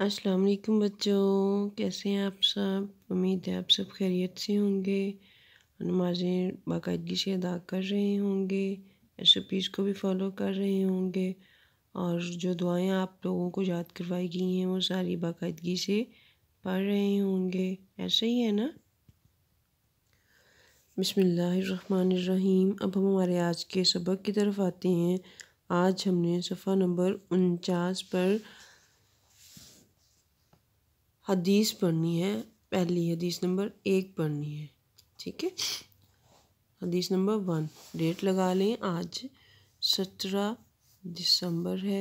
अस्सलाम वालेकुम बच्चों कैसे हैं आप सब उम्मीद है आप सब खैरियत से होंगे नमाजें बाकायदगी से अदा कर रहे होंगे रेसिपीज़ को भी फॉलो कर रहे होंगे और जो दुआएं आप लोगों को याद करवाई गई हैं वो सारी बाकायदगी से पढ़ रहे होंगे ऐसे ही है ना बिसमीम अब हम हमारे आज के सबक की तरफ आते हैं आज हमने सफ़ा नंबर उनचास पर हदीस पढ़नी है पहली हदीस नंबर एक पढ़नी है ठीक है हदीस नंबर वन डेट लगा लें आज सत्रह दिसंबर है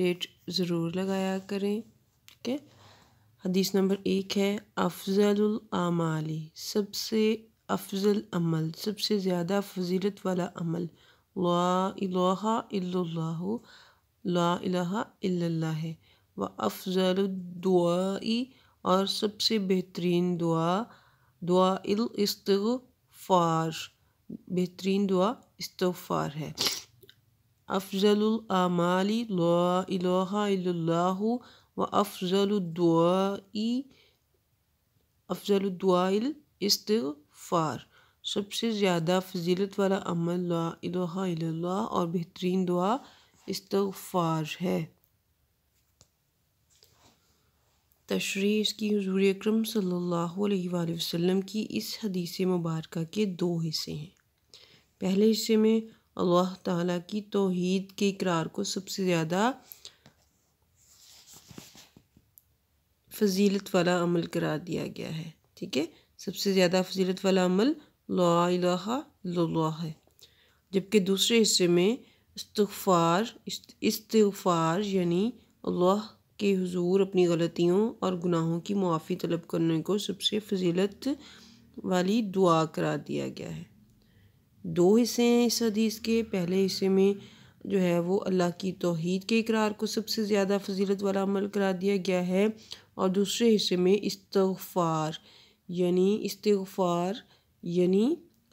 डेट ज़रूर लगाया करें ठीक है हदीस नंबर एक है आमाली सबसे अफजल अमल सबसे ज़्यादा फजीलत वाला अमल ला इलाहा इल्लल्लाहु ला इलाहा इल्लल्लाह है व अफजल दुआई और सबसे बेहतरीन दुआ दुआ इल इस्तफ़ार बेहतरीन दुआ इस्तफ़ार है अफजलमाली लाह व अफजल दुआल इस्तफ़ार सबसे ज़्यादा फजीलत वाला अमल ला और बेहतरीन दुआ इस्तफ़ार है तशरीस की हजूर अक्रम वसम की इस हदीस मुबारक के दो हिस्से हैं पहले हिस्से में अल्लाह ताला की तोहद के इकरार को सबसे ज़्यादा फजीलत वाला अमल करार दिया गया है ठीक है सबसे ज़्यादा फजीलत वाला अमल ला है जबकि दूसरे हिस्से में इस्तफार इस्तफार यानी अल्लाह के हुजूर अपनी गलतियों और गुनाहों की मुआफ़ी तलब करने को सबसे फजीलत वाली दुआ करा दिया गया है दो हिस्से हैं इस हदीस के पहले हिस्से में जो है वो अल्लाह की तोहद के इकरार को सबसे ज़्यादा फजीलत वाला अमल करा दिया गया है और दूसरे हिस्से में इस्तफ़ार यानी इस्तफ़ार यानी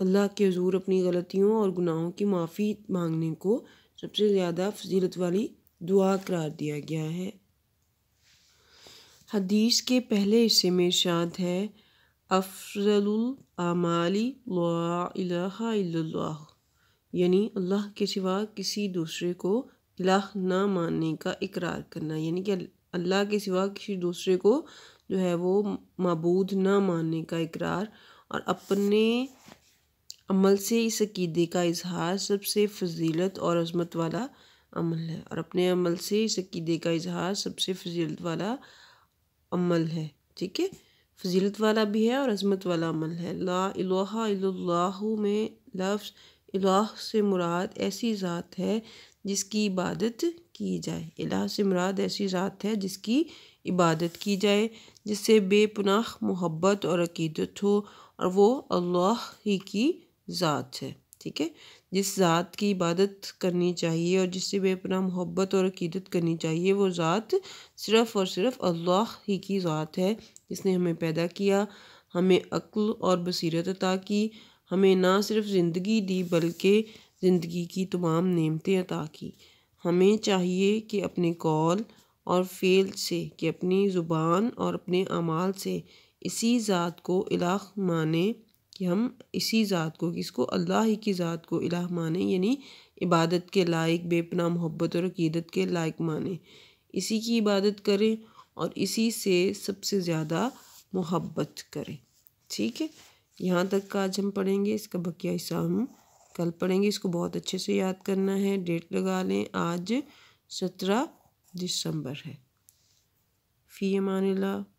अल्लाह के हजूर अपनी गलतियों और गुनाहों की माफ़ी मांगने को सबसे ज़्यादा फजीलत वाली दुआ करार दिया गया है हदीस के पहले हिस्से में शाद है अफजलमाली यानी अल्लाह के सिवा किसी दूसरे को इलाह ना मानने का इकरार करना यानी कि अल्लाह के सिवा किसी दूसरे को जो है वो मबूद ना मानने का इकरार और अपने अमल से इस अकीदे का इजहार सबसे फजीलत और अजमत वाला अमल है और अपने अमल से इस अकीदे का इजहार सबसे फजीलत वाला अमल है ठीक है फजीलत वाला भी है और अजमत वाला अमल है ला इलाह में लफ्ज़ इलाह से मुराद ऐसी ज़ात है जिसकी इबादत की जाए इलाह से मुराद ऐसी ज़ात है जिसकी इबादत की जाए जिससे बेपनाह मोहब्बत और अकीदत हो और वो अल्लाह ही की ज़ात है ठीक है जिस ज़ात की इबादत करनी चाहिए और जिससे अपना मोहब्बत और अकीदत करनी चाहिए वो ज़ात सिर्फ़ और सिर्फ़ अल्लाह ही की ज़ात है जिसने हमें पैदा किया हमें अक्ल और बसीरत अता की हमें ना सिर्फ ज़िंदगी दी बल्कि ज़िंदगी की तमाम नेमतें अता की हमें चाहिए कि अपने कौल और फेल से कि अपनी ज़ुबान और अपने अमाल से इसी ज़ात को इलाक़ माने कि हम इसी ज़ात को किसको अल्लाह ही की ज़ात को इलाह माने यानी इबादत के लायक बेपना मोहब्बत और अकीदत के लायक माने इसी की इबादत करें और इसी से सबसे ज़्यादा मोहब्बत करें ठीक है यहाँ तक का आज हम पढ़ेंगे इसका बकिया हिस्सा हम कल पढ़ेंगे इसको बहुत अच्छे से याद करना है डेट लगा लें आज सत्रह दिसंबर है फ़ी अमान